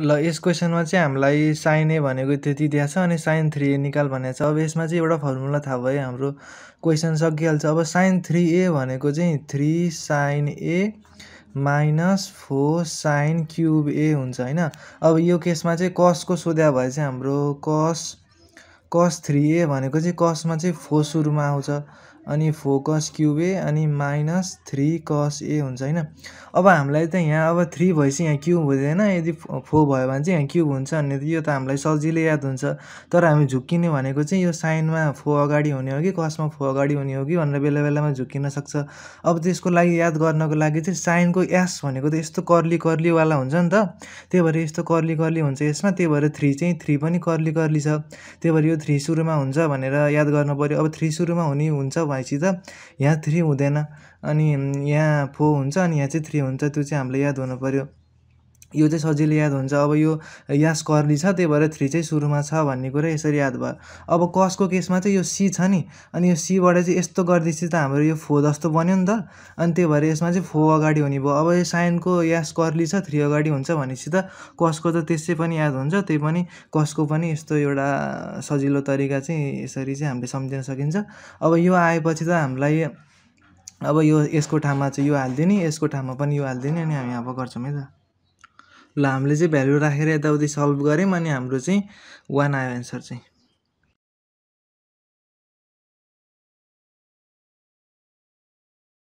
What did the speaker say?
ल यस क्वेसनमा चाहिँ हामीलाई साइन ए भनेको त्यति दिएको छ अनि साइन थ्री ए निकाल भनेको छ अब यसमा चाहिँ एउटा फर्मुला थाहा भयो हाम्रो क्वेसन सकिहाल्छ अब साइन थ्री ए भनेको चाहिँ three sine A minus four sine cube A हुन्छ होइन अब यो केसमा चाहिँ कसको सोध्या भए चाहिँ हाम्रो कस कस थ्री ए भनेको चाहिँ कसमा चाहिँ फोर सुरुमा आउँछ अनि फोकस ए अनि माइनस थ्री कस ए हुन्छ होइन अब हामीलाई त यहाँ अब थ्री भएपछि यहाँ क्युब हुँदैन यदि फोर भयो भने चाहिँ यहाँ क्युब हुन्छ भने यो त हामीलाई सजिलै याद हुन्छ तर हामी झुक्किने भनेको चाहिँ यो साइनमा फोर अगाडि हुने हो कि कसमा फोर अगाडि हुने हो कि भनेर बेला बेलामा झुक्किन सक्छ अब त्यसको लागि याद गर्नको लागि चाहिँ साइनको एस भनेको त यस्तो कर्ली कर्लीवाला हुन्छ नि त त्यही भएर यस्तो कर्ली कर्ली हुन्छ यसमा त्यही भएर थ्री चाहिँ थ्री पनि कर्ली कर्ली छ त्यही भएर यो थ्री सुरुमा हुन्छ भनेर याद गर्नु पऱ्यो अब थ्री सुरुमा हुने हुन्छ भएपछि त यहाँ थ्री हुँदैन अनि यहाँ फोर हुन्छ अनि यहाँ चाहिँ थ्री हुन्छ त्यो चाहिँ हामीले याद हुनु पऱ्यो यो चाहिँ सजिलै याद हुन्छ अब यो यास कर्ली छ त्यही भएर थ्री चाहिँ सुरुमा छ भन्ने कुरा यसरी याद भयो अब कसको केसमा चाहिँ यो सी छ नि अनि यो सीबाट चाहिँ यस्तो गर्दैछ त हाम्रो यो फो जस्तो बन्यो नि त अनि त्यही भएर यसमा चाहिँ फो अगाडि हुने भयो अब यो साइनको यास कर्ली छ थ्री अगाडि हुन्छ भनेपछि त कसको त त्यसै पनि याद हुन्छ त्यही पनि कसको पनि यस्तो एउटा सजिलो तरिका चाहिँ यसरी चाहिँ हामीले सम्झिन सकिन्छ अब यो आएपछि त हामीलाई अब यो यसको ठाउँमा चाहिँ यो हालिदिने यसको ठाउँमा पनि यो हालिदिने अनि हामी अब गर्छौँ है त ल हामीले चाहिँ भ्यालु राखेर यताउति सल्भ गऱ्यौँ अनि हाम्रो चाहिँ वान आयो एन्सर चाहिँ